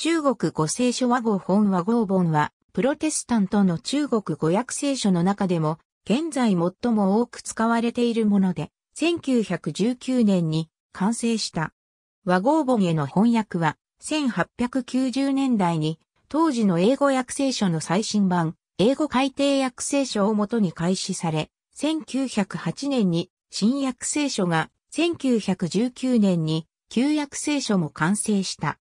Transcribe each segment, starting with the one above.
中国語聖書和合本和合本は、プロテスタントの中国語訳聖書の中でも、現在最も多く使われているもので、1919年に完成した。和合本への翻訳は、1890年代に、当時の英語訳聖書の最新版、英語改訂訳聖書をもとに開始され、1908年に新訳聖書が、1919年に旧訳聖書も完成した。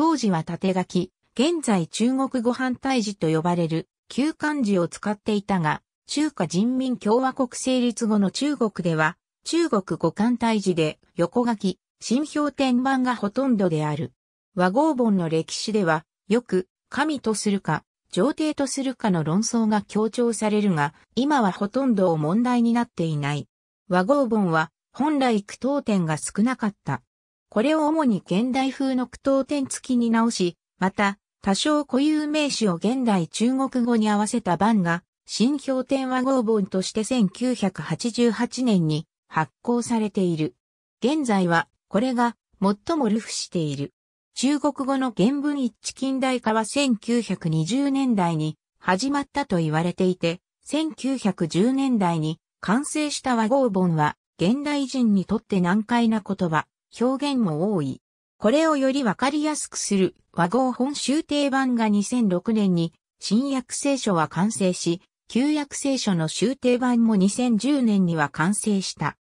当時は縦書き、現在中国語反対字と呼ばれる旧漢字を使っていたが、中華人民共和国成立後の中国では、中国語漢対字で横書き、新標点版がほとんどである。和合本の歴史では、よく、神とするか、上帝とするかの論争が強調されるが、今はほとんど問題になっていない。和合本は、本来句読点が少なかった。これを主に現代風の句読点付きに直し、また、多少固有名詞を現代中国語に合わせた版が、新評点和合本として1988年に発行されている。現在は、これが最も流布している。中国語の原文一致近代化は1920年代に始まったと言われていて、1910年代に完成した和合本は現代人にとって難解な言葉、表現も多い。これをよりわかりやすくする和合本修訂版が2006年に新約聖書は完成し、旧約聖書の修訂版も2010年には完成した。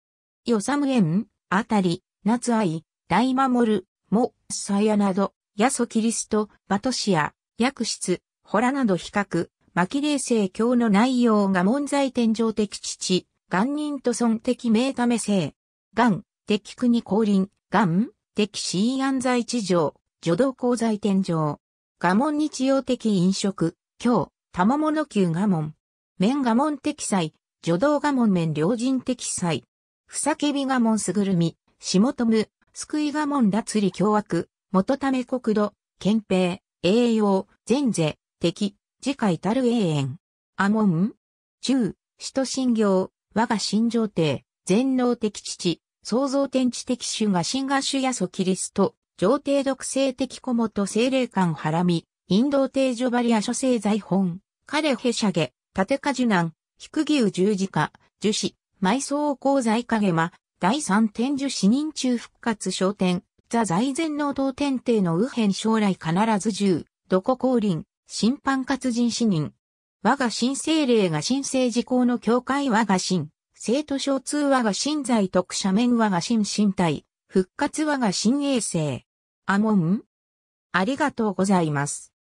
ヨサムエン、あたり、夏愛、大守る、も、さやなど、ヤソキリスト、バトシア、薬室、ホラなど比較、マキレー聖教の内容が問題天上的父、元人と尊的名為性、元、敵国降臨、岩、敵死安在地上、女道鉱材天井。我門日用的飲食、今日、玉物級我門。面我門的祭、女道我門面良人的祭。ふさけび我門すぐるみ、仕もとむ、救い我門脱離凶悪、元ため国土、憲兵、栄養、善税、敵、次回たる永遠。アモン中、使徒信行、我が新上帝、全能的父、創造天地的種が神が主やソキリスト、上帝独性的モ元精霊感ハラミ、インド帝女バリア諸聖財本、彼ヘシャゲ、立カジュナン、低牛十字架、樹脂、埋葬鉱材影間、第三天樹死人中復活昇天、ザ財前能当天帝の右辺将来必ず十、どこ降臨、審判活人死人。我が神聖霊が神聖時効の境界我が神。生徒小通和が新在特斜面和が新身体、復活和が新衛星。アモンありがとうございます。